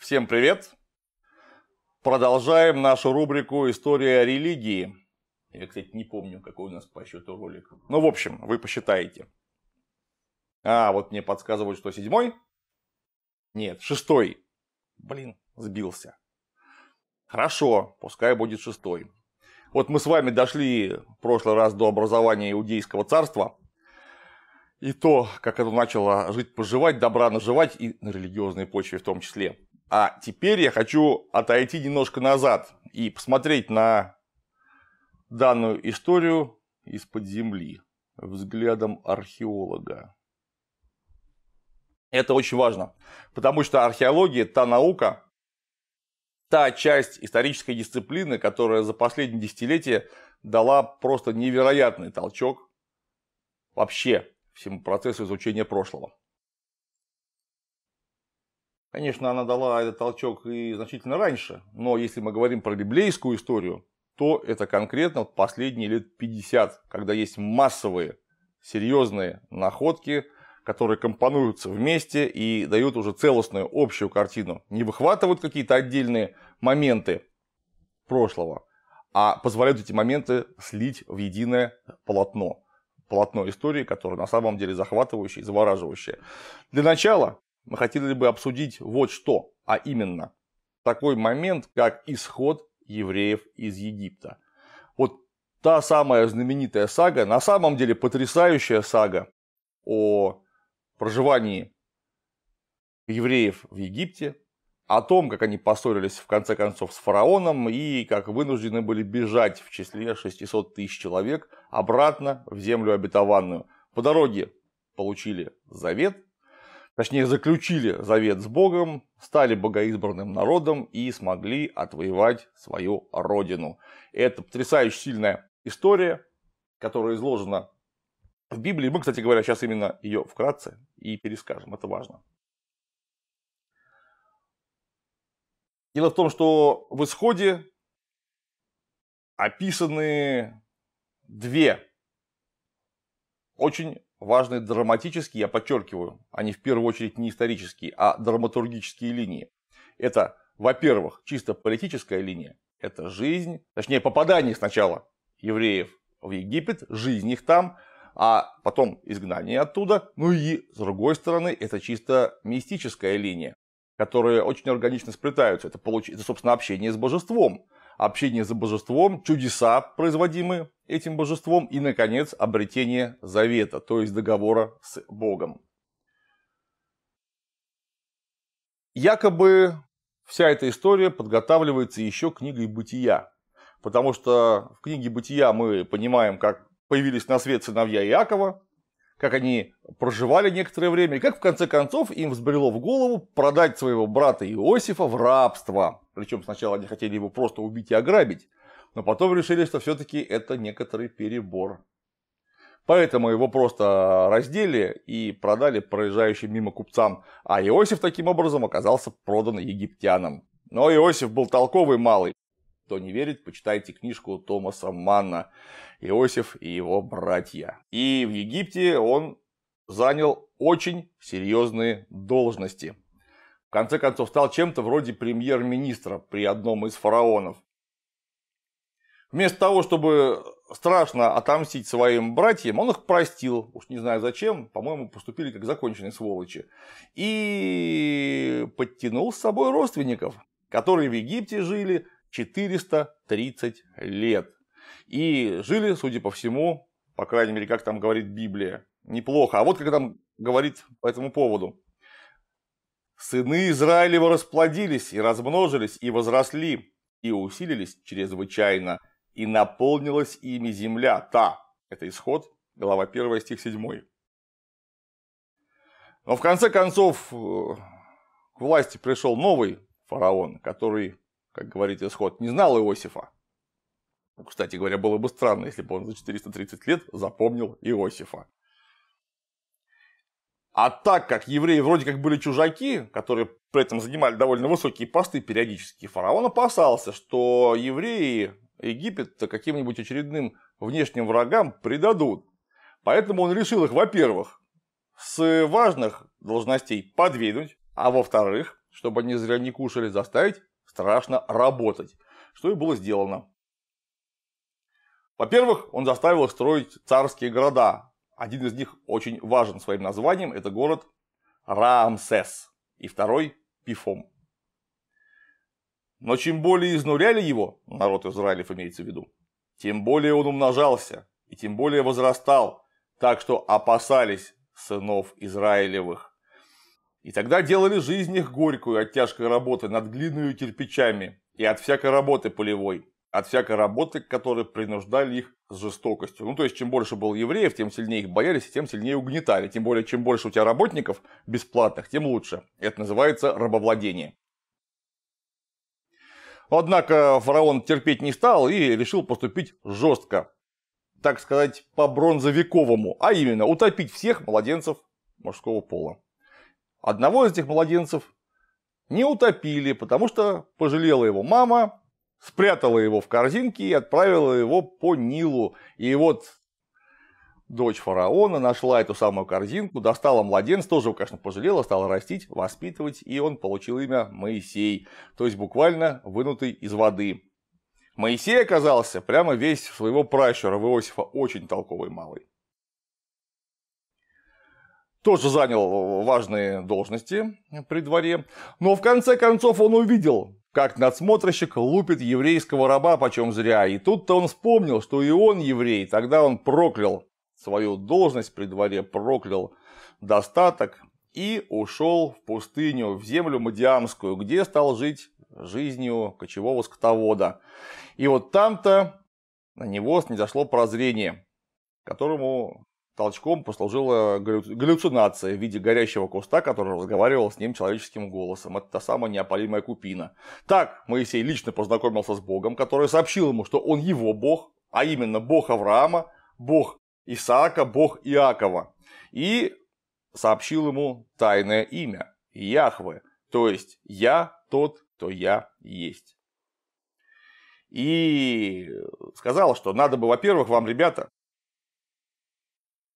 Всем привет! Продолжаем нашу рубрику «История религии». Я, кстати, не помню, какой у нас по счету ролик. Ну, в общем, вы посчитаете. А, вот мне подсказывают, что седьмой? Нет, шестой. Блин, сбился. Хорошо, пускай будет шестой. Вот мы с вами дошли в прошлый раз до образования Иудейского царства. И то, как оно начало жить-поживать, добра наживать, и на религиозной почве в том числе. А теперь я хочу отойти немножко назад и посмотреть на данную историю из-под земли взглядом археолога. Это очень важно, потому что археология – та наука, та часть исторической дисциплины, которая за последние десятилетия дала просто невероятный толчок вообще всему процессу изучения прошлого. Конечно, она дала этот толчок и значительно раньше, но если мы говорим про библейскую историю, то это конкретно последние лет 50, когда есть массовые, серьезные находки, которые компонуются вместе и дают уже целостную общую картину. Не выхватывают какие-то отдельные моменты прошлого, а позволяют эти моменты слить в единое полотно. Полотно истории, которое на самом деле захватывающее и завораживающее. Для начала мы хотели бы обсудить вот что, а именно такой момент, как исход евреев из Египта. Вот та самая знаменитая сага, на самом деле потрясающая сага о проживании евреев в Египте, о том, как они поссорились в конце концов с фараоном и как вынуждены были бежать в числе 600 тысяч человек обратно в землю обетованную. По дороге получили завет – точнее заключили завет с Богом, стали богоизбранным народом и смогли отвоевать свою родину. Это потрясающе сильная история, которая изложена в Библии. Мы, кстати говоря, сейчас именно ее вкратце и перескажем, это важно. Дело в том, что в исходе описаны две очень важные драматические, я подчеркиваю, они в первую очередь не исторические, а драматургические линии. Это, во-первых, чисто политическая линия, это жизнь, точнее попадание сначала евреев в Египет, жизнь их там, а потом изгнание оттуда. Ну и, с другой стороны, это чисто мистическая линия, которая очень органично сплетаются. Это, получ... это собственно, общение с божеством. Общение с божеством, чудеса, производимые этим божеством и, наконец, обретение завета, то есть договора с Богом. Якобы вся эта история подготавливается еще книгой «Бытия», потому что в книге «Бытия» мы понимаем, как появились на свет сыновья Иакова, как они проживали некоторое время, и как в конце концов им взбрело в голову продать своего брата Иосифа в рабство. Причем сначала они хотели его просто убить и ограбить, но потом решили, что все-таки это некоторый перебор. Поэтому его просто раздели и продали проезжающим мимо купцам, а Иосиф таким образом оказался продан египтянам. Но Иосиф был толковый малый. Кто не верит, почитайте книжку Томаса Манна «Иосиф и его братья». И в Египте он занял очень серьезные должности. В конце концов, стал чем-то вроде премьер-министра при одном из фараонов. Вместо того, чтобы страшно отомстить своим братьям, он их простил, уж не знаю зачем, по-моему, поступили как законченные сволочи. И подтянул с собой родственников, которые в Египте жили 430 лет. И жили, судя по всему, по крайней мере, как там говорит Библия, неплохо. А вот как там говорит по этому поводу. «Сыны Израилева расплодились и размножились и возросли, и усилились чрезвычайно, и наполнилась ими земля та». Это исход, глава 1, стих 7. Но в конце концов э, к власти пришел новый фараон, который, как говорит исход, не знал Иосифа. Ну, кстати говоря, было бы странно, если бы он за 430 лет запомнил Иосифа. А так как евреи вроде как были чужаки, которые при этом занимали довольно высокие посты периодически, фараон опасался, что евреи Египет то каким-нибудь очередным внешним врагам предадут. Поэтому он решил их, во-первых, с важных должностей подвинуть, а во-вторых, чтобы они зря не кушали, заставить страшно работать, что и было сделано. Во-первых, он заставил их строить царские города. Один из них очень важен своим названием, это город Рамсес, и второй – Пифом. Но чем более изнуряли его, народ Израилев имеется в виду, тем более он умножался и тем более возрастал, так что опасались сынов Израилевых. И тогда делали жизнь их горькую от тяжкой работы над глиною кирпичами и от всякой работы полевой, от всякой работы, которые принуждали их с жестокостью. Ну, то есть, чем больше было евреев, тем сильнее их боялись, и тем сильнее угнетали. Тем более, чем больше у тебя работников бесплатных, тем лучше. Это называется рабовладение. Однако фараон терпеть не стал и решил поступить жестко. Так сказать, по бронзовековому, а именно утопить всех младенцев мужского пола. Одного из этих младенцев не утопили, потому что пожалела его мама, спрятала его в корзинке и отправила его по Нилу. И вот Дочь фараона нашла эту самую корзинку, достала младенца, тоже его, конечно, пожалела, стала растить, воспитывать, и он получил имя Моисей, то есть буквально вынутый из воды. Моисей оказался прямо весь своего пращура в Иосифа, очень толковый малый. Тоже занял важные должности при дворе, но в конце концов он увидел, как надсмотрщик лупит еврейского раба почем зря. И тут-то он вспомнил, что и он еврей, тогда он проклял свою должность при дворе, проклял достаток и ушел в пустыню, в землю Мадиамскую, где стал жить жизнью кочевого скотовода. И вот там-то на него снизошло прозрение, которому толчком послужила галлюцинация в виде горящего куста, который разговаривал с ним человеческим голосом. Это та самая неопалимая купина. Так Моисей лично познакомился с Богом, который сообщил ему, что он его Бог, а именно Бог Авраама, Бог Исаака бог Иакова, и сообщил ему тайное имя – Яхве, то есть «Я тот, кто я есть». И сказал, что надо бы, во-первых, вам, ребята,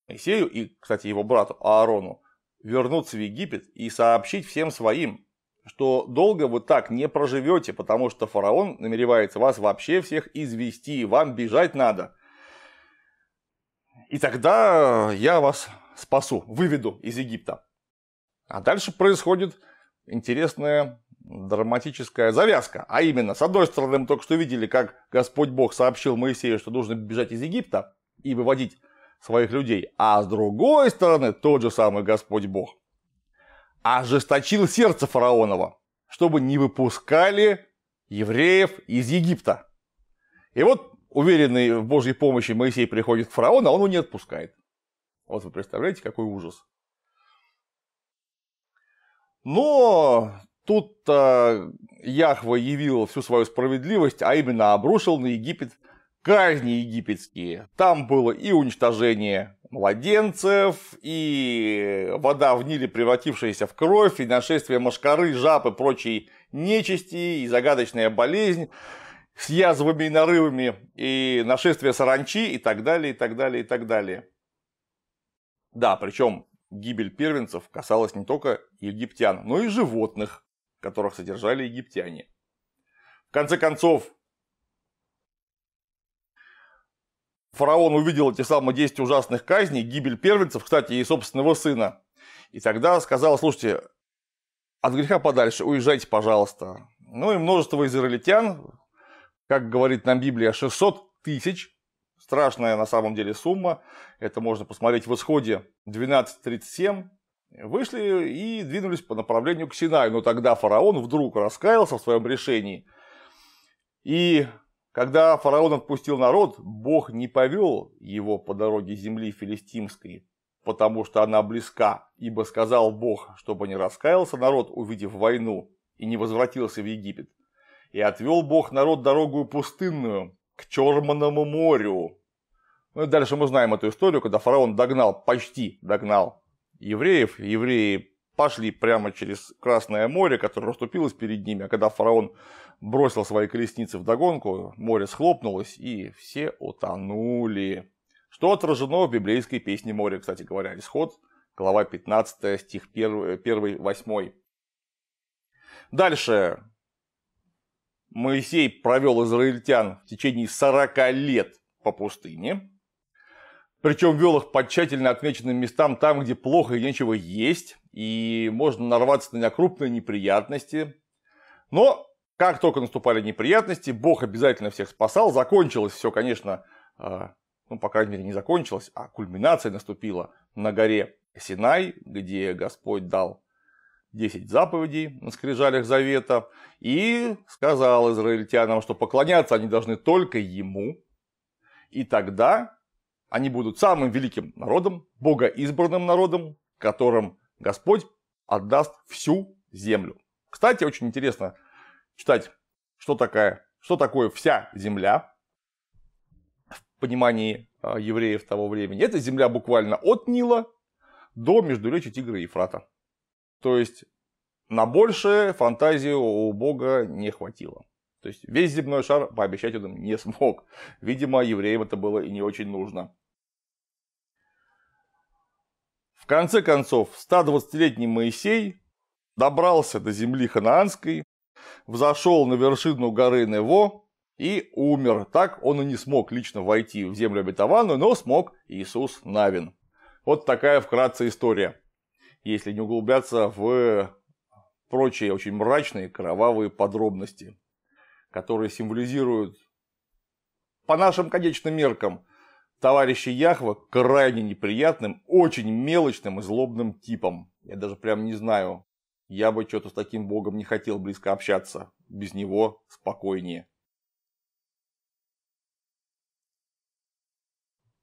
Моисею и, кстати, его брату Аарону, вернуться в Египет и сообщить всем своим, что долго вы так не проживете, потому что фараон намеревается вас вообще всех извести, вам бежать надо – и тогда э, я вас спасу, выведу из Египта. А дальше происходит интересная драматическая завязка. А именно, с одной стороны, мы только что видели, как Господь Бог сообщил Моисею, что нужно бежать из Египта и выводить своих людей. А с другой стороны, тот же самый Господь Бог ожесточил сердце фараонова, чтобы не выпускали евреев из Египта. И вот Уверенный в Божьей помощи Моисей приходит к фараону, а он его не отпускает. Вот вы представляете, какой ужас. Но тут Яхва явил всю свою справедливость, а именно обрушил на Египет казни египетские. Там было и уничтожение младенцев, и вода в Ниле, превратившаяся в кровь, и нашествие мошкары, жаб и прочей нечисти, и загадочная болезнь с язвами и нарывами, и нашествие саранчи, и так далее, и так далее, и так далее. Да, причем гибель первенцев касалась не только египтян, но и животных, которых содержали египтяне. В конце концов, фараон увидел эти самые 10 ужасных казней, гибель первенцев, кстати, и собственного сына. И тогда сказал, слушайте, от греха подальше, уезжайте, пожалуйста. Ну и множество израильтян, как говорит нам Библия, 600 тысяч. Страшная на самом деле сумма. Это можно посмотреть в исходе 12.37. Вышли и двинулись по направлению к Синаю. Но тогда фараон вдруг раскаялся в своем решении. И когда фараон отпустил народ, Бог не повел его по дороге земли филистимской, потому что она близка, ибо сказал Бог, чтобы не раскаялся народ, увидев войну, и не возвратился в Египет и отвел Бог народ дорогую пустынную к Черманому морю. Ну и дальше мы знаем эту историю, когда фараон догнал, почти догнал евреев. Евреи пошли прямо через Красное море, которое расступилось перед ними, а когда фараон бросил свои колесницы в догонку, море схлопнулось и все утонули. Что отражено в библейской песне «Море», кстати говоря, исход, глава 15, стих 1, 1 8. Дальше Моисей провел израильтян в течение 40 лет по пустыне, причем вел их по тщательно отмеченным местам, там, где плохо и нечего есть, и можно нарваться на крупные неприятности. Но как только наступали неприятности, Бог обязательно всех спасал. Закончилось все, конечно, а, ну, по крайней мере, не закончилось, а кульминация наступила на горе Синай, где Господь дал 10 заповедей на скрижалях завета и сказал израильтянам, что поклоняться они должны только ему, и тогда они будут самым великим народом, богоизбранным народом, которым Господь отдаст всю землю. Кстати, очень интересно читать, что, такая, что такое вся земля в понимании а, евреев того времени. Это земля буквально от Нила до междуречия Тигра и Ефрата. То есть на большее фантазию у Бога не хватило. То есть весь земной шар пообещать он им не смог. Видимо, евреям это было и не очень нужно. В конце концов, 120-летний Моисей добрался до земли ханаанской, взошел на вершину горы Нево и умер. Так он и не смог лично войти в землю обетованную, но смог Иисус Навин. Вот такая вкратце история если не углубляться в прочие очень мрачные, кровавые подробности, которые символизируют по нашим конечным меркам товарища Яхва крайне неприятным, очень мелочным и злобным типом. Я даже прям не знаю, я бы что-то с таким богом не хотел близко общаться. Без него спокойнее.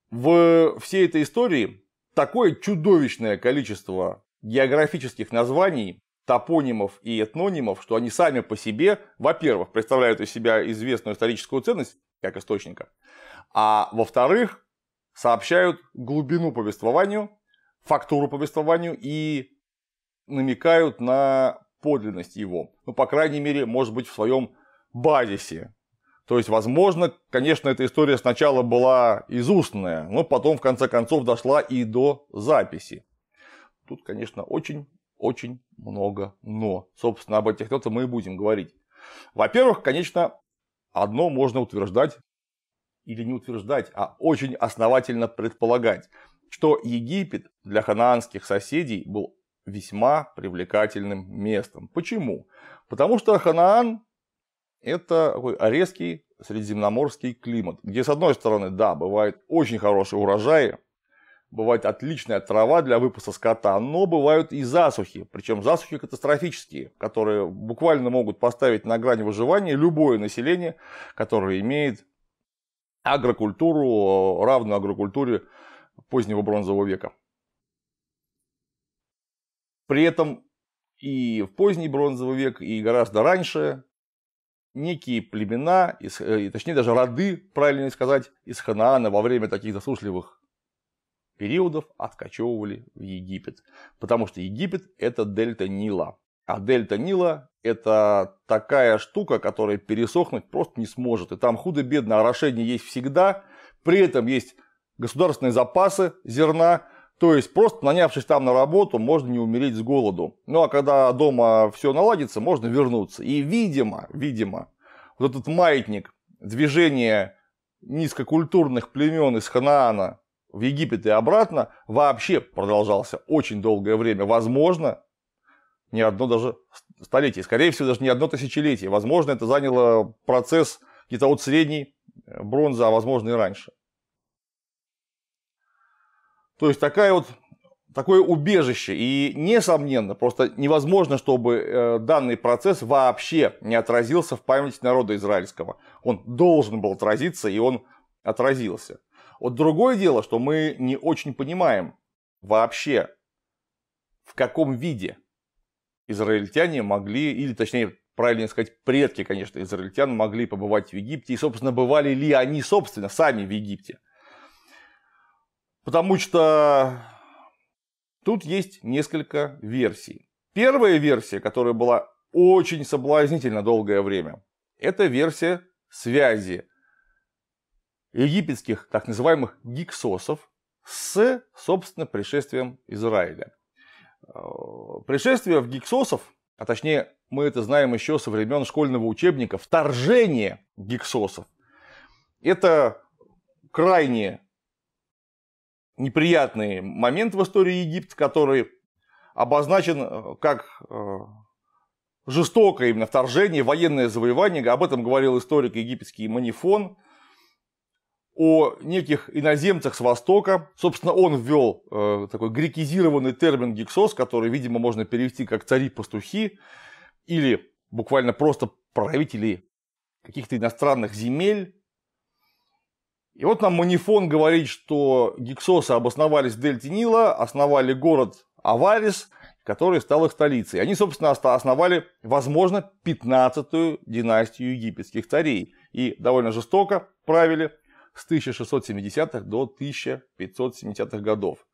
В всей этой истории такое чудовищное количество географических названий, топонимов и этнонимов, что они сами по себе, во-первых, представляют из себя известную историческую ценность как источника, а во-вторых, сообщают глубину повествованию, фактуру повествованию и намекают на подлинность его. Ну, по крайней мере, может быть, в своем базисе. То есть, возможно, конечно, эта история сначала была изустная, но потом, в конце концов, дошла и до записи. Тут, конечно, очень-очень много «но». Собственно, об этих нотах мы и будем говорить. Во-первых, конечно, одно можно утверждать, или не утверждать, а очень основательно предполагать, что Египет для ханаанских соседей был весьма привлекательным местом. Почему? Потому что Ханаан – это такой резкий средиземноморский климат, где, с одной стороны, да, бывают очень хорошие урожаи, бывает отличная трава для выпуска скота, но бывают и засухи, причем засухи катастрофические, которые буквально могут поставить на грани выживания любое население, которое имеет агрокультуру, равную агрокультуре позднего бронзового века. При этом и в поздний бронзовый век, и гораздо раньше некие племена, э, точнее даже роды, правильнее сказать, из Ханаана во время таких засушливых периодов откачевывали в Египет. Потому что Египет это дельта Нила. А дельта Нила это такая штука, которая пересохнуть просто не сможет. И там худо-бедно орошение есть всегда. При этом есть государственные запасы зерна. То есть просто нанявшись там на работу, можно не умереть с голоду. Ну а когда дома все наладится, можно вернуться. И видимо, видимо, вот этот маятник движения низкокультурных племен из Ханаана в Египет и обратно вообще продолжался очень долгое время. Возможно, не одно даже столетие, скорее всего, даже не одно тысячелетие. Возможно, это заняло процесс где-то от средней э, бронзы, а возможно и раньше. То есть такая вот, такое убежище. И несомненно, просто невозможно, чтобы э, данный процесс вообще не отразился в памяти народа израильского. Он должен был отразиться, и он отразился. Вот другое дело, что мы не очень понимаем вообще, в каком виде израильтяне могли, или точнее, правильно сказать, предки, конечно, израильтян могли побывать в Египте, и, собственно, бывали ли они, собственно, сами в Египте. Потому что тут есть несколько версий. Первая версия, которая была очень соблазнительно долгое время, это версия связи египетских так называемых гиксосов с, собственно, пришествием Израиля. Э, пришествие в гиксосов, а точнее мы это знаем еще со времен школьного учебника, вторжение гиксосов, это крайне неприятный момент в истории Египта, который обозначен э, как э, жестокое именно вторжение, военное завоевание. Об этом говорил историк египетский Манифон – о неких иноземцах с Востока. Собственно, он ввел э, такой грекизированный термин гексос, который, видимо, можно перевести как цари-пастухи или буквально просто правители каких-то иностранных земель. И вот нам Манифон говорит, что гексосы обосновались в дельте Нила, основали город Аварис, который стал их столицей. Они, собственно, основали, возможно, 15-ю династию египетских царей и довольно жестоко правили с 1670-х до 1570-х годов.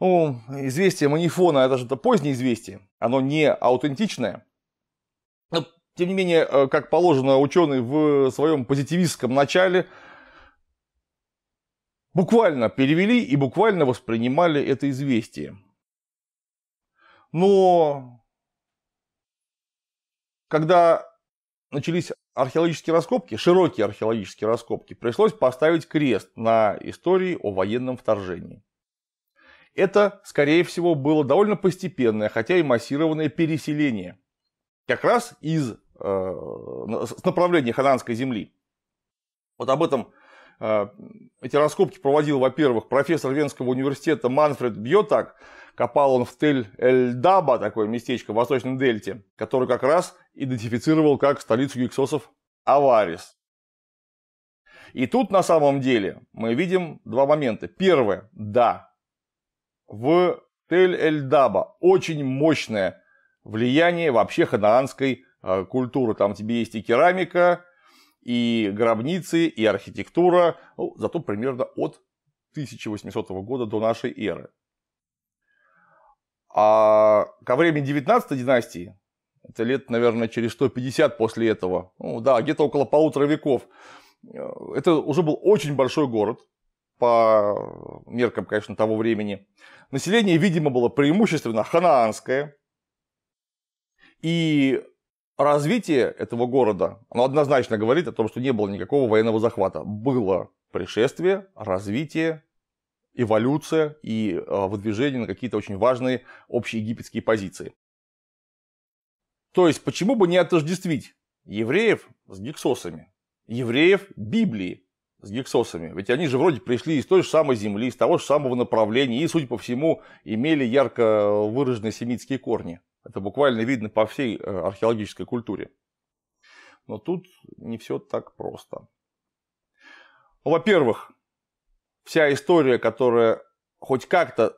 Ну, известие Манифона, это же это позднее известие, оно не аутентичное. Но, тем не менее, э, как положено, ученый в своем позитивистском начале буквально перевели и буквально воспринимали это известие. Но когда начались археологические раскопки, широкие археологические раскопки, пришлось поставить крест на истории о военном вторжении. Это, скорее всего, было довольно постепенное, хотя и массированное переселение как раз из э, с направления хананской земли. Вот об этом э, эти раскопки проводил, во-первых, профессор Венского университета Манфред Бьотак, Копал он в тель Эльдаба, такое местечко в Восточном Дельте, которое как раз идентифицировал как столицу гексосов Аварис. И тут на самом деле мы видим два момента. Первое, да, в Тель-Эль-Даба очень мощное влияние вообще ханаанской э, культуры. Там тебе есть и керамика, и гробницы, и архитектура, ну, зато примерно от 1800 года до нашей эры. А ко времени 19 династии, это лет, наверное, через 150 после этого, ну да, где-то около полутора веков, э, это уже был очень большой город, по меркам, конечно, того времени. Население, видимо, было преимущественно ханаанское. И развитие этого города, оно однозначно говорит о том, что не было никакого военного захвата. Было пришествие, развитие, эволюция и э, выдвижение на какие-то очень важные общие египетские позиции. То есть, почему бы не отождествить евреев с гексосами, евреев Библии с гексосами? Ведь они же вроде пришли из той же самой земли, из того же самого направления и, судя по всему, имели ярко выраженные семитские корни. Это буквально видно по всей э, археологической культуре. Но тут не все так просто. Во-первых, вся история, которая хоть как-то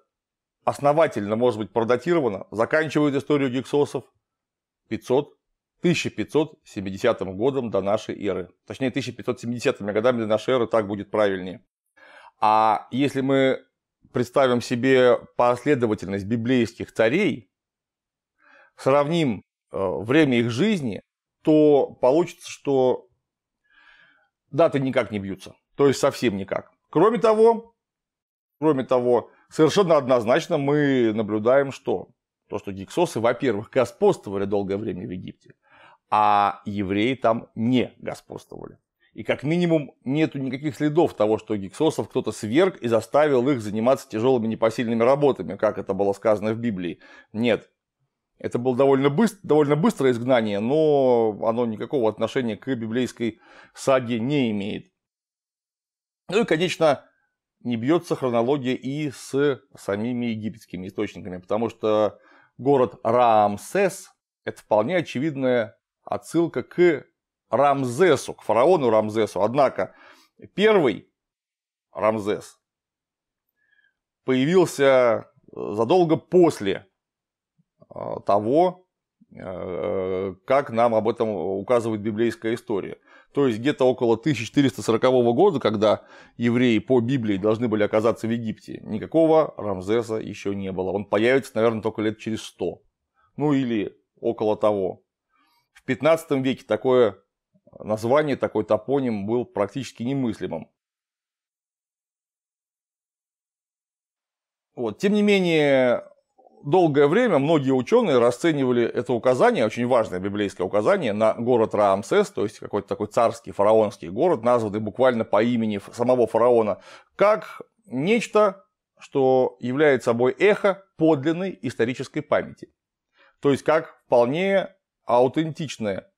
основательно может быть продатирована, заканчивает историю гексосов 500 1570 годом до нашей эры. Точнее, 1570 годами до нашей эры так будет правильнее. А если мы представим себе последовательность библейских царей, сравним э, время их жизни, то получится, что даты никак не бьются. То есть совсем никак. Кроме того, кроме того, совершенно однозначно мы наблюдаем, что то, что гиксосы, во-первых, господствовали долгое время в Египте, а евреи там не господствовали. И как минимум нет никаких следов того, что гиксосов кто-то сверг и заставил их заниматься тяжелыми непосильными работами, как это было сказано в Библии. Нет. Это было довольно, быстро, довольно быстрое изгнание, но оно никакого отношения к библейской саге не имеет. Ну и, конечно, не бьется хронология и с самими египетскими источниками, потому что город Рамсес – это вполне очевидная отсылка к Рамзесу, к фараону Рамзесу. Однако первый Рамзес появился э, задолго после э, того, э, как нам об этом указывает библейская история. То есть где-то около 1440 года, когда евреи по Библии должны были оказаться в Египте, никакого Рамзеса еще не было. Он появится, наверное, только лет через 100. Ну или около того. В 15 веке такое название, такой топоним был практически немыслимым. Вот. Тем не менее, долгое время многие ученые расценивали это указание, очень важное библейское указание, на город Раамсес, то есть какой-то такой царский фараонский город, названный буквально по имени самого фараона, как нечто, что является собой эхо подлинной исторической памяти. То есть как вполне аутентичное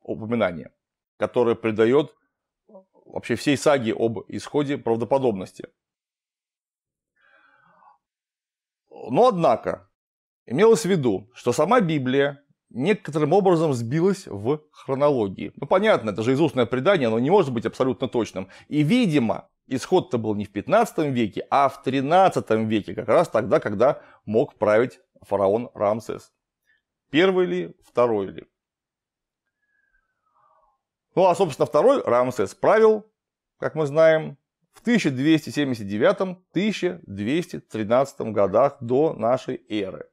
упоминание, которое придает вообще всей саге об исходе правдоподобности. Но однако, имелось в виду, что сама Библия некоторым образом сбилась в хронологии. Ну, понятно, это же изустное предание, оно не может быть абсолютно точным. И, видимо, исход-то был не в 15 веке, а в 13 веке, как раз тогда, когда мог править фараон Рамсес. Первый ли, второй ли? Ну, а, собственно, второй Рамсес правил, как мы знаем, в 1279-1213 годах до нашей эры.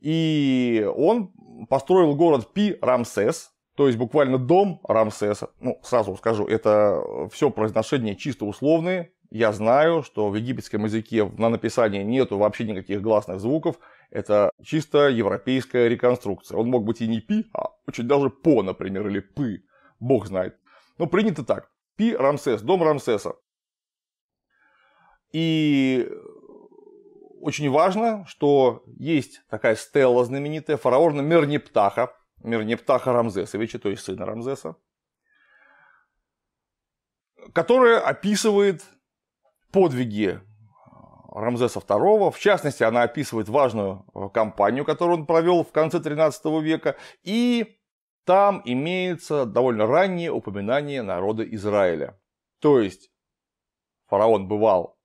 И он построил город Пи-Рамсес, то есть буквально дом Рамсеса. Ну, сразу скажу, это все произношение чисто условные. Я знаю, что в египетском языке на написание нету вообще никаких гласных звуков. Это чисто европейская реконструкция. Он мог быть и не Пи, а очень даже По, например, или Пы. Бог знает. Но принято так. Пи Рамсес, дом Рамсеса. И очень важно, что есть такая стела знаменитая фараона Мернептаха, Мернептаха Рамзесовича, то есть сына Рамзеса, которая описывает подвиги Рамзеса II. В частности, она описывает важную кампанию, которую он провел в конце XIII века. И там имеется довольно раннее упоминание народа Израиля. То есть фараон бывал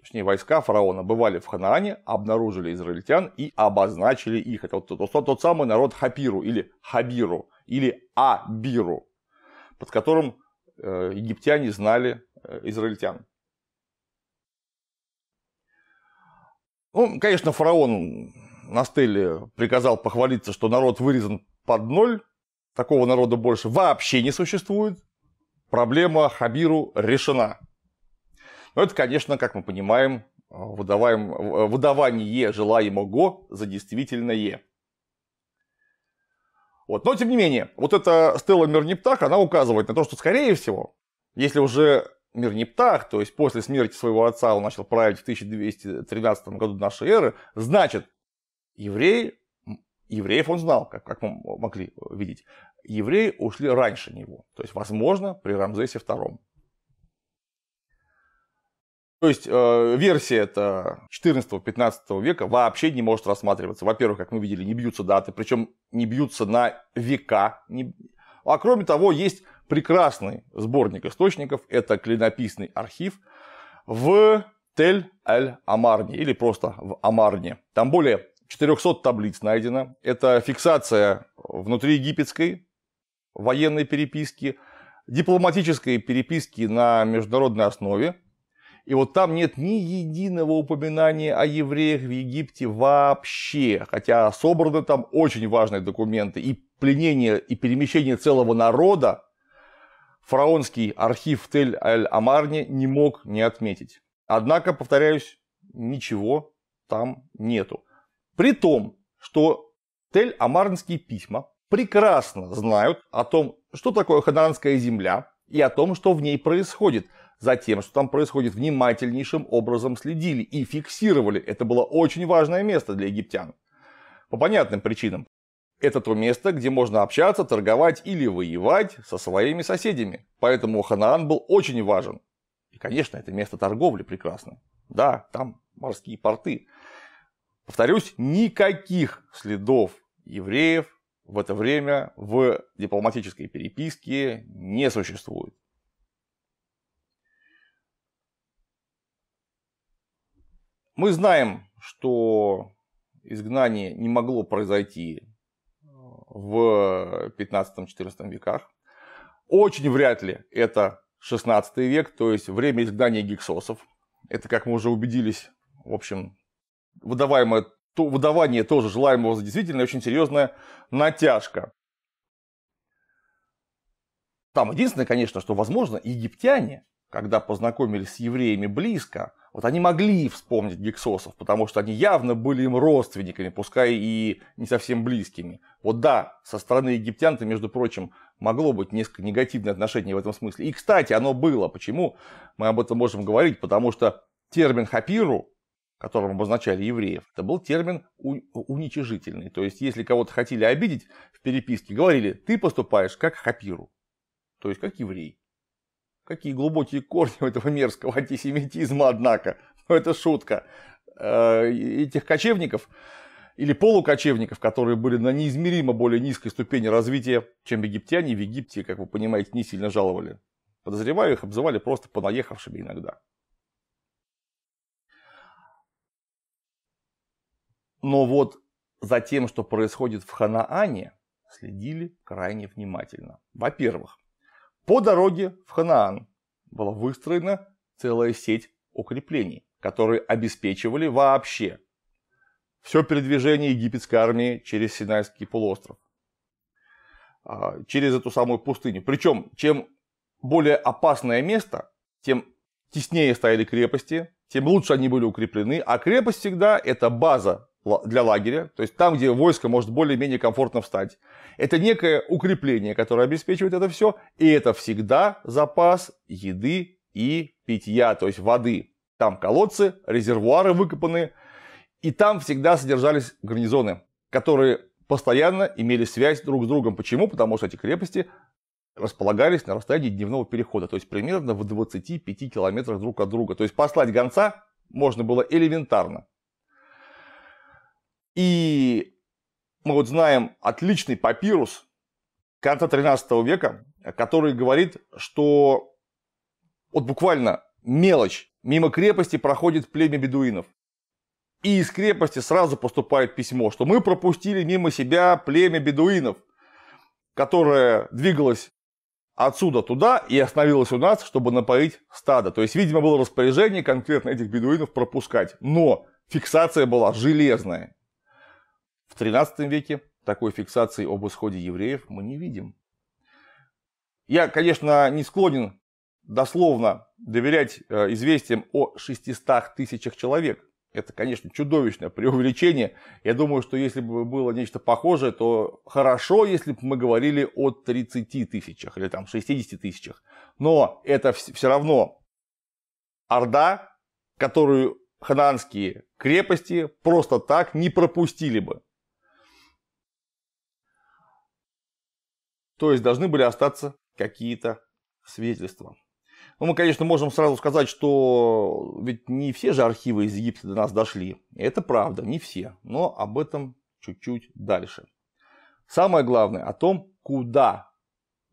точнее войска фараона, бывали в Ханаане, обнаружили израильтян и обозначили их. Это вот тот, тот, самый народ Хапиру или Хабиру или Абиру, под которым э, египтяне знали э, израильтян. Ну, конечно, фараон на стеле приказал похвалиться, что народ вырезан под ноль. Такого народа больше вообще не существует. Проблема Хабиру решена. Но ну, это, конечно, как мы понимаем, э, выдаваем, э, выдавание желаемого за действительное. Вот. Но, тем не менее, вот эта стела «Мир не птах», она указывает на то, что, скорее всего, если уже «Мир не птах», то есть после смерти своего отца он начал править в 1213 году нашей эры, значит, евреи, евреев он знал, как, как мы могли видеть, евреи ушли раньше него, то есть, возможно, при Рамзесе II. То есть э, версия это 14-15 века вообще не может рассматриваться. Во-первых, как мы видели, не бьются даты, причем не бьются на века. Не... А кроме того, есть прекрасный сборник источников, это клинописный архив в Тель-Аль-Амарне или просто в Амарне. Там более 400 таблиц найдено. Это фиксация внутри египетской военной переписки, дипломатической переписки на международной основе, и вот там нет ни единого упоминания о евреях в Египте вообще. Хотя собраны там очень важные документы. И пленение, и перемещение целого народа фараонский архив Тель-Аль-Амарни не мог не отметить. Однако, повторяюсь, ничего там нету. При том, что Тель-Амарнские письма прекрасно знают о том, что такое Ханаанская земля и о том, что в ней происходит – за тем, что там происходит, внимательнейшим образом следили и фиксировали. Это было очень важное место для египтян. По понятным причинам. Это то место, где можно общаться, торговать или воевать со своими соседями. Поэтому Ханаан был очень важен. И, конечно, это место торговли прекрасно. Да, там морские порты. Повторюсь, никаких следов евреев в это время в дипломатической переписке не существует. Мы знаем, что изгнание не могло произойти э, в 15-14 веках. Очень вряд ли это 16 век, то есть время изгнания гиксосов. Это, как мы уже убедились, в общем, выдаваемое, то, выдавание тоже желаемого за действительно очень серьезная натяжка. Там единственное, конечно, что, возможно, египтяне, когда познакомились с евреями близко, вот они могли вспомнить гексосов, потому что они явно были им родственниками, пускай и не совсем близкими. Вот да, со стороны египтян -то, между прочим, могло быть несколько негативное отношение в этом смысле. И, кстати, оно было. Почему мы об этом можем говорить? Потому что термин «хапиру», которым обозначали евреев, это был термин уничижительный. То есть, если кого-то хотели обидеть в переписке, говорили «ты поступаешь как хапиру», то есть как еврей. Какие глубокие корни у этого мерзкого антисемитизма, однако. Но ну, это шутка. Э, этих кочевников или полукочевников, которые были на неизмеримо более низкой ступени развития, чем египтяне, в Египте, как вы понимаете, не сильно жаловали. Подозреваю, их обзывали просто понаехавшими иногда. Но вот за тем, что происходит в Ханаане, следили крайне внимательно. Во-первых, по дороге в Ханаан была выстроена целая сеть укреплений, которые обеспечивали вообще все передвижение египетской армии через Синайский полуостров, а, через эту самую пустыню. Причем, чем более опасное место, тем теснее стояли крепости, тем лучше они были укреплены, а крепость всегда это база для лагеря, то есть там, где войско может более-менее комфортно встать. Это некое укрепление, которое обеспечивает это все, и это всегда запас еды и питья, то есть воды. Там колодцы, резервуары выкопаны, и там всегда содержались гарнизоны, которые постоянно имели связь друг с другом. Почему? Потому что эти крепости располагались на расстоянии дневного перехода, то есть примерно в 25 километрах друг от друга. То есть послать гонца можно было элементарно. И мы вот знаем отличный папирус конца 13 века, который говорит, что вот буквально мелочь, мимо крепости проходит племя бедуинов. И из крепости сразу поступает письмо, что мы пропустили мимо себя племя бедуинов, которое двигалось отсюда туда и остановилось у нас, чтобы напоить стадо. То есть, видимо, было распоряжение конкретно этих бедуинов пропускать. Но фиксация была железная. В XIII веке такой фиксации об исходе евреев мы не видим. Я, конечно, не склонен дословно доверять э, известиям о 600 тысячах человек. Это, конечно, чудовищное преувеличение. Я думаю, что если бы было нечто похожее, то хорошо, если бы мы говорили о 30 тысячах или там 60 тысячах. Но это все равно орда, которую хананские крепости просто так не пропустили бы. То есть должны были остаться какие-то свидетельства. Ну, мы, конечно, можем сразу сказать, что ведь не все же архивы из Египта до нас дошли. Это правда, не все. Но об этом чуть-чуть дальше. Самое главное о том, куда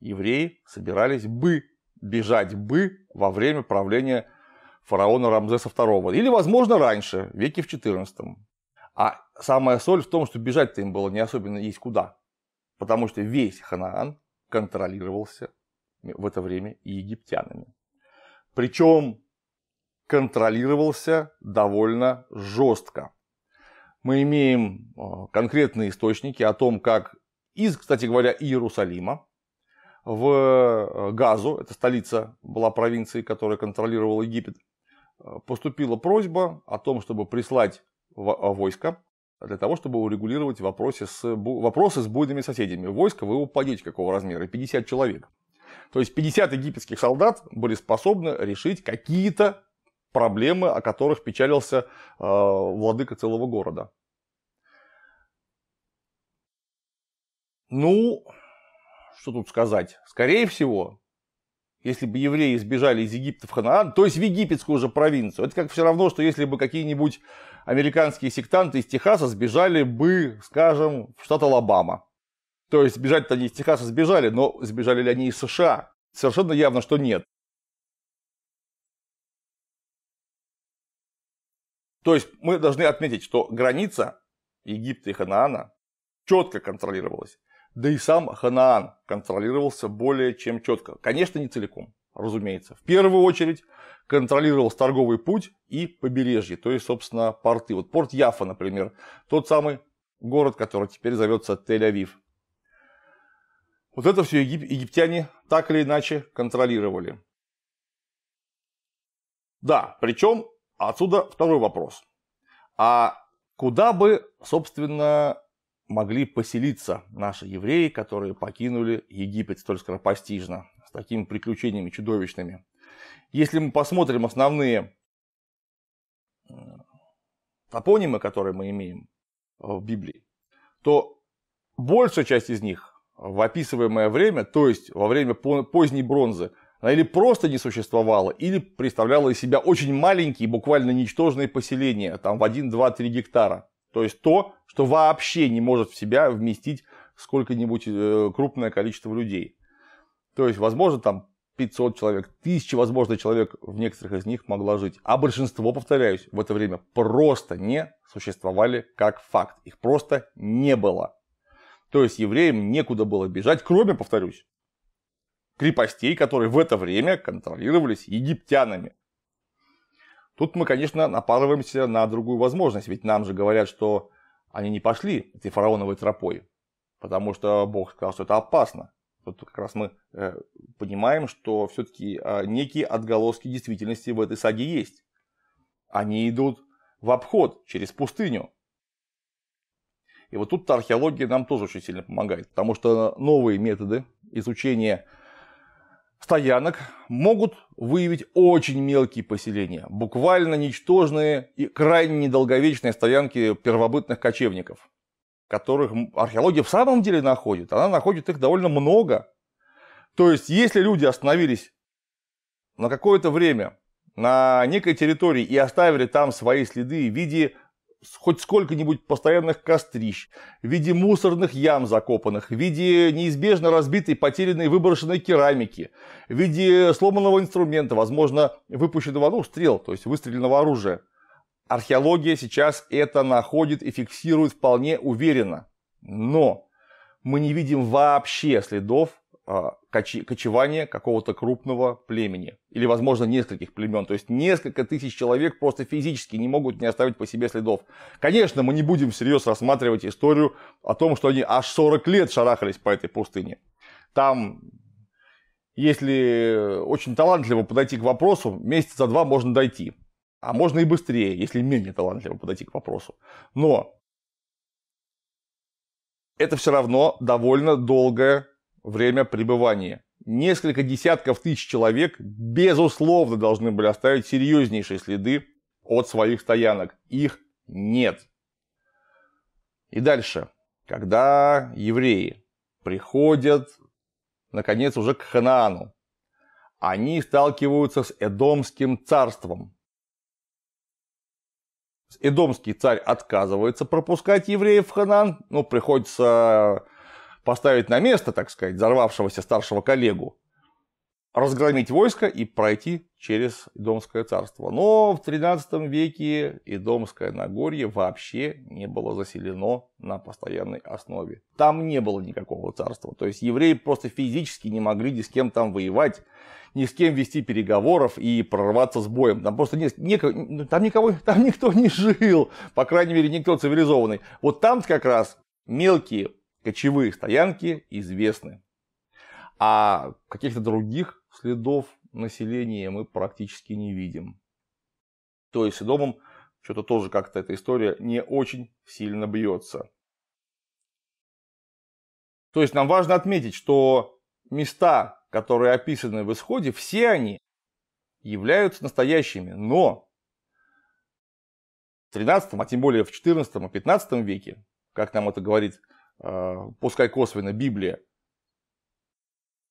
евреи собирались бы бежать бы во время правления фараона Рамзеса II. Или, возможно, раньше, веке в XIV. А самая соль в том, что бежать-то им было не особенно есть куда потому что весь Ханаан контролировался в это время и египтянами. Причем контролировался довольно жестко. Мы имеем э, конкретные источники о том, как из, кстати говоря, Иерусалима в э, Газу, это столица была провинции, которая контролировала Египет, э, поступила просьба о том, чтобы прислать войско для того, чтобы урегулировать вопросы с, вопросы с буйными соседями. Войско вы упадете какого размера? 50 человек. То есть 50 египетских солдат были способны решить какие-то проблемы, о которых печалился э, владыка целого города. Ну, что тут сказать? Скорее всего, если бы евреи сбежали из Египта в Ханаан, то есть в египетскую же провинцию. Это как все равно, что если бы какие-нибудь американские сектанты из Техаса сбежали бы, скажем, в штат Алабама. То есть сбежать-то они из Техаса сбежали, но сбежали ли они из США? Совершенно явно, что нет. То есть мы должны отметить, что граница Египта и Ханаана четко контролировалась да и сам Ханаан контролировался более чем четко. Конечно, не целиком, разумеется. В первую очередь контролировался торговый путь и побережье, то есть, собственно, порты. Вот порт Яфа, например, тот самый город, который теперь зовется Тель-Авив. Вот это все егип- египтяне так или иначе контролировали. Да, причем отсюда второй вопрос. А куда бы, собственно, могли поселиться наши евреи, которые покинули Египет столь скоропостижно, с такими приключениями чудовищными. Если мы посмотрим основные э, топонимы, которые мы имеем э, в Библии, то большая часть из них в описываемое время, то есть во время поздней бронзы, она или просто не существовала, или представляла из себя очень маленькие, буквально ничтожные поселения, там в 1, 2, 3 гектара. То есть то, что вообще не может в себя вместить сколько-нибудь э, крупное количество людей. То есть, возможно, там 500 человек, 1000, возможно, человек в некоторых из них могла жить. А большинство, повторяюсь, в это время просто не существовали как факт. Их просто не было. То есть евреям некуда было бежать, кроме, повторюсь, крепостей, которые в это время контролировались египтянами. Тут мы, конечно, напарываемся на другую возможность, ведь нам же говорят, что они не пошли этой фараоновой тропой, потому что Бог сказал, что это опасно. Тут как раз мы э, понимаем, что все-таки э, некие отголоски действительности в этой саге есть. Они идут в обход через пустыню. И вот тут археология нам тоже очень сильно помогает, потому что новые методы изучения стоянок могут выявить очень мелкие поселения, буквально ничтожные и крайне недолговечные стоянки первобытных кочевников, которых археология в самом деле находит. Она находит их довольно много. То есть, если люди остановились на какое-то время на некой территории и оставили там свои следы в виде хоть сколько-нибудь постоянных кострищ, в виде мусорных ям закопанных, в виде неизбежно разбитой, потерянной, выброшенной керамики, в виде сломанного инструмента, возможно, выпущенного, ну, стрел, то есть выстреленного оружия. Археология сейчас это находит и фиксирует вполне уверенно. Но мы не видим вообще следов а, коче- кочевание какого-то крупного племени или, возможно, нескольких племен. То есть несколько тысяч человек просто физически не могут не оставить по себе следов. Конечно, мы не будем всерьез рассматривать историю о том, что они аж 40 лет шарахались по этой пустыне. Там, если очень талантливо подойти к вопросу, месяца за два можно дойти. А можно и быстрее, если менее талантливо подойти к вопросу. Но это все равно довольно долгое время пребывания. Несколько десятков тысяч человек, безусловно, должны были оставить серьезнейшие следы от своих стоянок. Их нет. И дальше. Когда евреи приходят, наконец, уже к Ханаану, они сталкиваются с Эдомским царством. Эдомский царь отказывается пропускать евреев в Ханан, но приходится поставить на место, так сказать, взорвавшегося старшего коллегу, разгромить войско и пройти через Идомское царство. Но в 13 веке Идомское Нагорье вообще не было заселено на постоянной основе. Там не было никакого царства. То есть евреи просто физически не могли ни с кем там воевать, ни с кем вести переговоров и прорваться с боем. Там просто не, не, ну, там никого, там никто не жил, по крайней мере, никто цивилизованный. Вот там как раз мелкие кочевые стоянки известны. А каких-то других следов населения мы практически не видим. То есть с домом что-то тоже как-то эта история не очень сильно бьется. То есть нам важно отметить, что места, которые описаны в исходе, все они являются настоящими, но в 13, а тем более в 14 и 15 веке, как нам это говорит Э, пускай косвенно, Библия,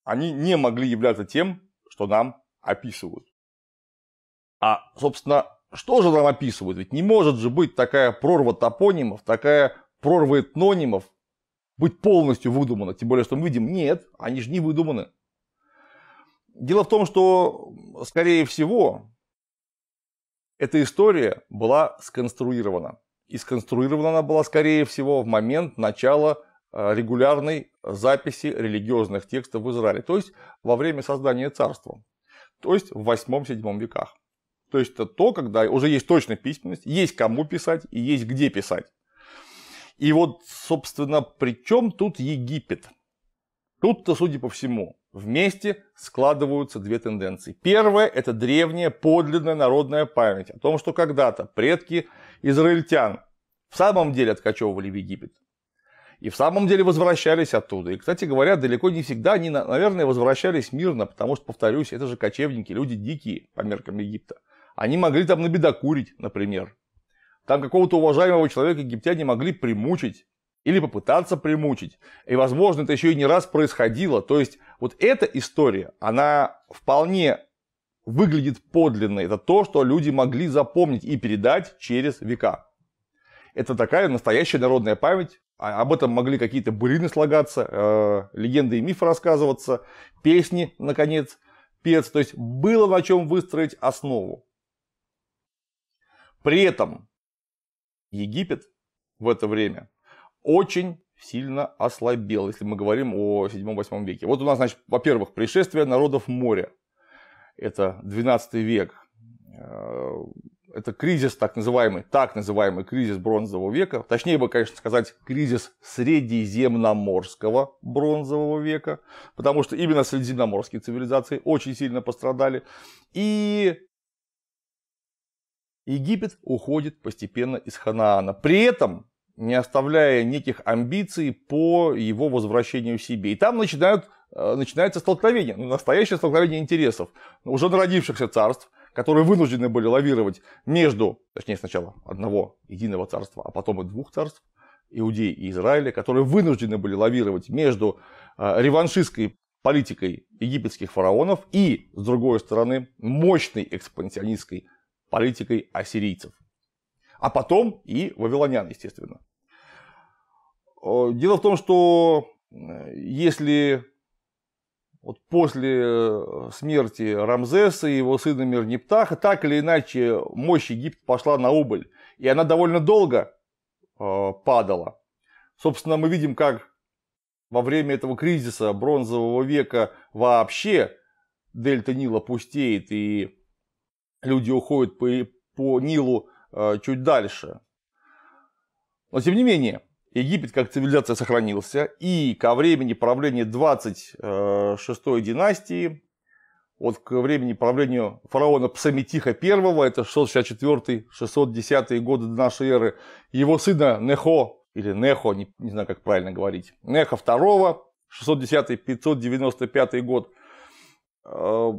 они не могли являться тем, что нам описывают. А, собственно, что же нам описывают? Ведь не может же быть такая прорва топонимов, такая прорва этнонимов, быть полностью выдумана. Тем более, что мы видим, нет, они же не выдуманы. Дело в том, что, скорее всего, эта история была сконструирована. И сконструирована она была, скорее всего, в момент начала э, регулярной записи религиозных текстов в Израиле, то есть во время создания царства, то есть в 8-7 веках. То есть это то, когда уже есть точная письменность, есть кому писать и есть где писать. И вот, собственно, при чем тут Египет? Тут-то, судя по всему, вместе складываются две тенденции. Первая – это древняя подлинная народная память о том, что когда-то предки израильтян в самом деле откачевывали в Египет. И в самом деле возвращались оттуда. И, кстати говоря, далеко не всегда они, наверное, возвращались мирно, потому что, повторюсь, это же кочевники, люди дикие по меркам Египта. Они могли там на курить, например. Там какого-то уважаемого человека египтяне могли примучить или попытаться примучить. И, возможно, это еще и не раз происходило. То есть, вот эта история, она вполне выглядит подлинно. Это то, что люди могли запомнить и передать через века. Это такая настоящая народная память. А, об этом могли какие-то бурины слагаться, э, легенды и мифы рассказываться, песни, наконец, пец. То есть было на чем выстроить основу. При этом Египет в это время очень сильно ослабел, если мы говорим о 7-8 веке. Вот у нас, значит, во-первых, пришествие народов моря это 12 век, э, это кризис так называемый, так называемый кризис бронзового века. Точнее бы, конечно, сказать кризис средиземноморского бронзового века, потому что именно средиземноморские цивилизации очень сильно пострадали. И Египет уходит постепенно из Ханаана. При этом не оставляя неких амбиций по его возвращению в себе. И там начинают Э, начинается столкновение, ну, настоящее столкновение интересов уже народившихся царств, которые вынуждены были лавировать между, точнее сначала одного единого царства, а потом и двух царств, Иудеи и Израиля, которые вынуждены были лавировать между э, реваншистской политикой египетских фараонов и, с другой стороны, мощной экспансионистской политикой ассирийцев. А потом и вавилонян, естественно. Э, дело в том, что если вот после э, смерти Рамзеса и его сына Мирнептаха, так или иначе мощь Египта пошла на убыль. И она довольно долго э, падала. Собственно, мы видим, как во время этого кризиса бронзового века вообще дельта Нила пустеет, и люди уходят по, по Нилу э, чуть дальше. Но тем не менее, Египет как цивилизация сохранился, и ко времени правления 26-й династии, вот к времени правления фараона Псамитиха I, это 664-610 годы до нашей эры, его сына Нехо, или Нехо, не, не знаю, как правильно говорить, Нехо II, 610-595 год, э,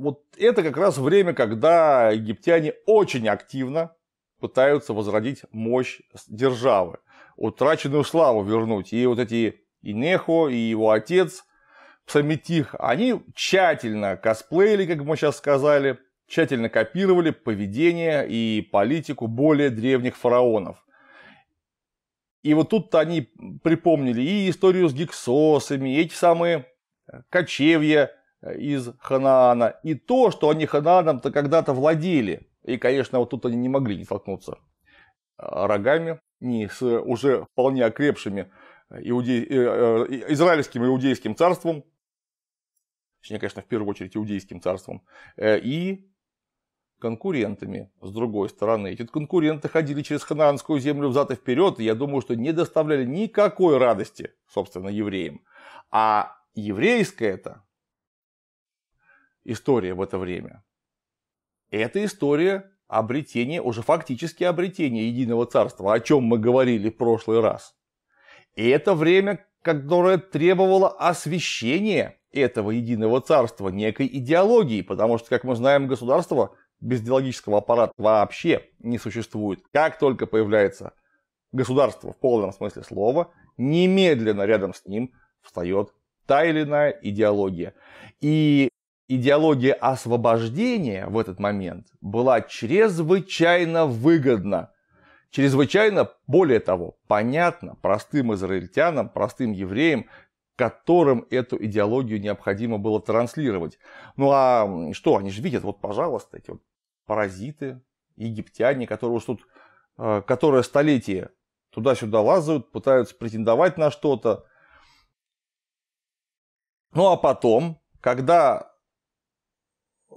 вот это как раз время, когда египтяне очень активно пытаются возродить мощь державы утраченную славу вернуть. И вот эти Инехо и его отец Псаметих, они тщательно косплеили, как мы сейчас сказали, тщательно копировали поведение и политику более древних фараонов. И вот тут-то они припомнили и историю с гиксосами, и эти самые э, кочевья э, из Ханаана, и то, что они Ханааном-то когда-то владели. И, конечно, вот тут они не могли не столкнуться э, рогами ни с уже вполне окрепшими э, иуде... Э, э, израильским иудейским царством, точнее, конечно, в первую очередь иудейским царством, и конкурентами с другой стороны. Эти конкуренты ходили через ханаанскую землю взад и вперед, и я думаю, что не доставляли никакой радости, собственно, евреям. А еврейская это история в это время, это история обретение, уже фактически обретение единого царства, о чем мы говорили в прошлый раз. И это время, которое требовало освещения этого единого царства, некой идеологии, потому что, как мы знаем, государство без идеологического аппарата вообще не существует. Как только появляется государство в полном смысле слова, немедленно рядом с ним встает та или иная идеология. И идеология освобождения в этот момент была чрезвычайно выгодна. Чрезвычайно, более того, понятно простым израильтянам, простым евреям, которым эту идеологию необходимо было транслировать. Ну а что, они же видят, вот, пожалуйста, эти вот паразиты, египтяне, которые уж тут, э, которые столетия туда-сюда лазают, пытаются претендовать на что-то. Ну а потом, когда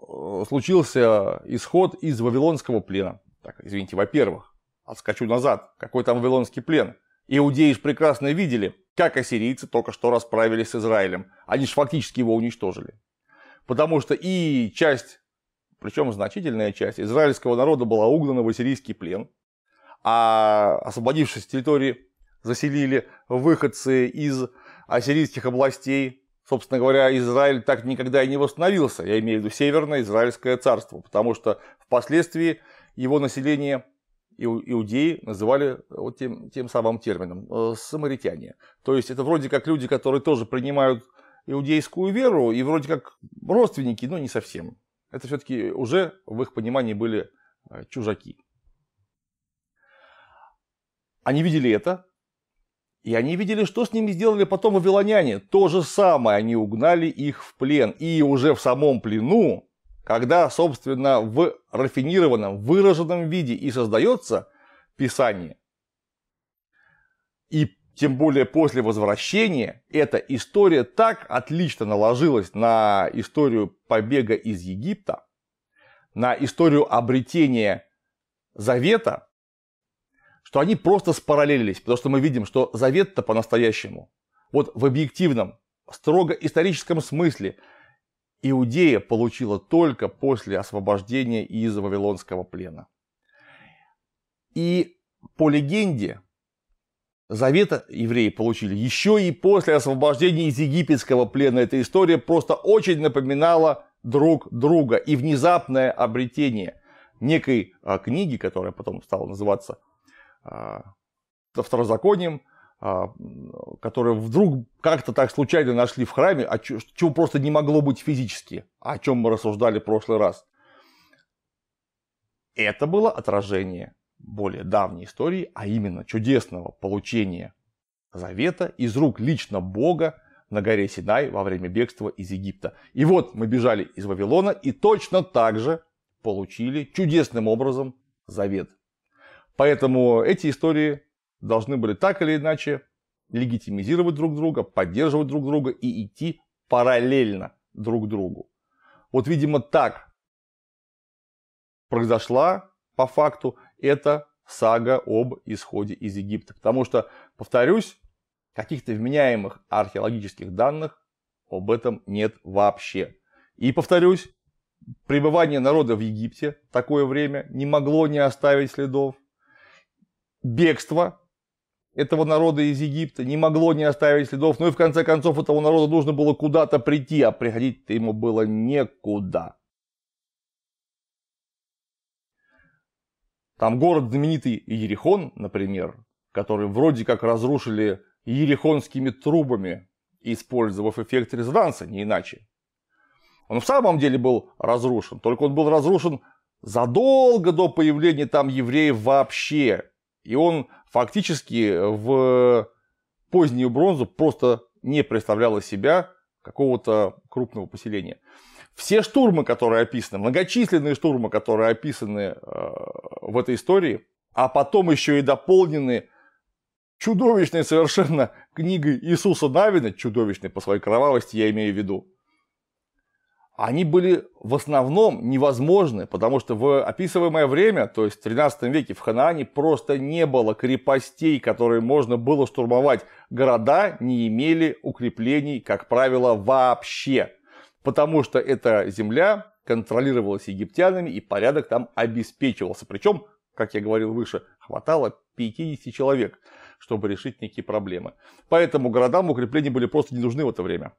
Э, случился исход из Вавилонского плена. Так, извините, во-первых, отскочу назад, какой там Вавилонский плен? Иудеи же прекрасно видели, как ассирийцы только что расправились с Израилем. Они же фактически его уничтожили. Потому что и часть, причем значительная часть, израильского народа была угнана в ассирийский плен. А освободившись с территории, заселили выходцы из ассирийских областей, собственно говоря, Израиль так никогда и не восстановился, я имею в виду Северное Израильское царство, потому что впоследствии его население иудеи называли э, вот тем, тем самым термином э, самаритяне. То есть это вроде как люди, которые тоже принимают иудейскую веру и вроде как родственники, но не совсем. Это все-таки уже в их понимании были э, чужаки. Они видели это, и они видели, что с ними сделали потом вавилоняне. То же самое, они угнали их в плен. И уже в самом плену, когда, собственно, в рафинированном, выраженном виде и создается Писание, и тем более после возвращения, эта история так отлично наложилась на историю побега из Египта, на историю обретения Завета, что они просто спараллелились, потому что мы видим, что завет-то по-настоящему, вот в объективном, строго историческом смысле, Иудея получила только после освобождения из Вавилонского плена. И по легенде, Завета евреи получили еще и после освобождения из египетского плена. Эта история просто очень напоминала друг друга и внезапное обретение некой а, книги, которая потом стала называться Э, второзаконием, э, которые вдруг как-то так случайно нашли в храме, а чего просто не могло быть физически, о чем мы рассуждали в прошлый раз. Это было отражение более давней истории, а именно чудесного получения завета из рук лично Бога на горе Синай во время бегства из Египта. И вот мы бежали из Вавилона и точно так же получили чудесным образом завет – Поэтому эти истории должны были так или иначе легитимизировать друг друга, поддерживать друг друга и идти параллельно друг другу. Вот, видимо, так произошла по факту эта сага об исходе из Египта. Потому что, повторюсь, каких-то вменяемых археологических данных об этом нет вообще. И повторюсь, пребывание народа в Египте такое время не могло не оставить следов бегство этого народа из Египта не могло не оставить следов. Ну и в конце концов этого народа нужно было куда-то прийти, а приходить-то ему было некуда. Там город знаменитый Иерихон, например, который вроде как разрушили иерихонскими трубами, использовав эффект резонанса, не иначе. Он в самом деле был разрушен, только он был разрушен задолго до появления там евреев вообще. И он фактически э, в позднюю бронзу просто не представлял из себя какого-то крупного поселения. Все штурмы, которые описаны, многочисленные штурмы, которые описаны э, в этой истории, а потом еще и дополнены чудовищной совершенно книгой Иисуса Навина, чудовищной по своей кровавости, я имею в виду, они были в основном невозможны, потому что в описываемое время, то есть в 13 веке в Ханаане, просто не было крепостей, которые можно было штурмовать. Города не имели укреплений, как правило, вообще, потому что эта земля контролировалась египтянами и порядок там обеспечивался. Причем, как я говорил выше, хватало 50 человек, чтобы решить некие проблемы. Поэтому городам укрепления были просто не нужны в это время.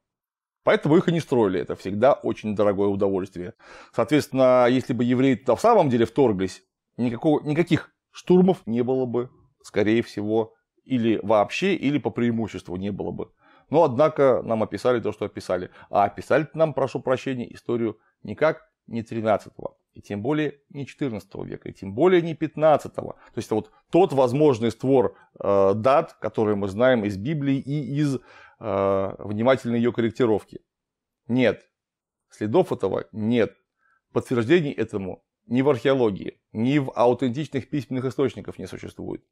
Поэтому их и не строили. Это всегда очень дорогое удовольствие. Соответственно, если бы евреи в самом деле вторглись, никакого, никаких штурмов не было бы, скорее всего, или вообще, или по преимуществу не было бы. Но, однако, нам описали то, что описали. А описали нам, прошу прощения, историю никак не 13 и тем более не 14 века, и тем более не 15. То есть это вот тот возможный створ э, дат, который мы знаем из Библии и из э, внимательной ее корректировки. Нет. Следов этого нет. Подтверждений этому ни в археологии, ни в аутентичных письменных источниках не существует.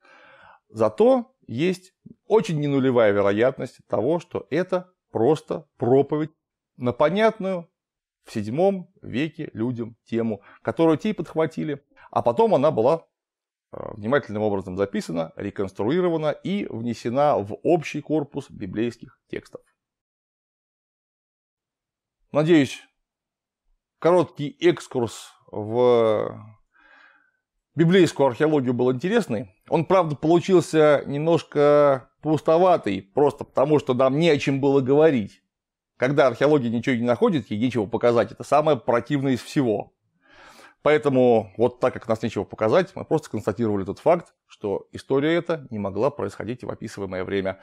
Зато есть очень ненулевая вероятность того, что это просто проповедь на понятную в седьмом веке людям тему, которую те и подхватили, а потом она была Э, внимательным образом записана, реконструирована и внесена в общий корпус библейских текстов. Надеюсь, короткий экскурс в библейскую археологию был интересный. Он, правда, получился немножко пустоватый, просто потому что нам не о чем было говорить. Когда археология ничего не находит, ей нечего показать. Это самое противное из всего. Поэтому вот так как нас нечего показать, мы просто констатировали тот факт, что история эта не могла происходить в описываемое время.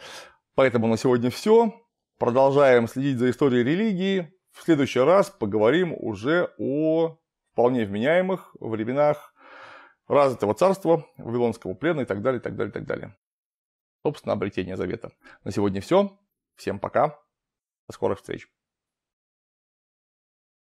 Поэтому на сегодня все. Продолжаем следить за историей религии. В следующий раз поговорим уже о вполне вменяемых временах развитого царства, вавилонского плена и так далее, и так далее, и так далее. Собственно, обретение завета. На сегодня все. Всем пока. До скорых встреч.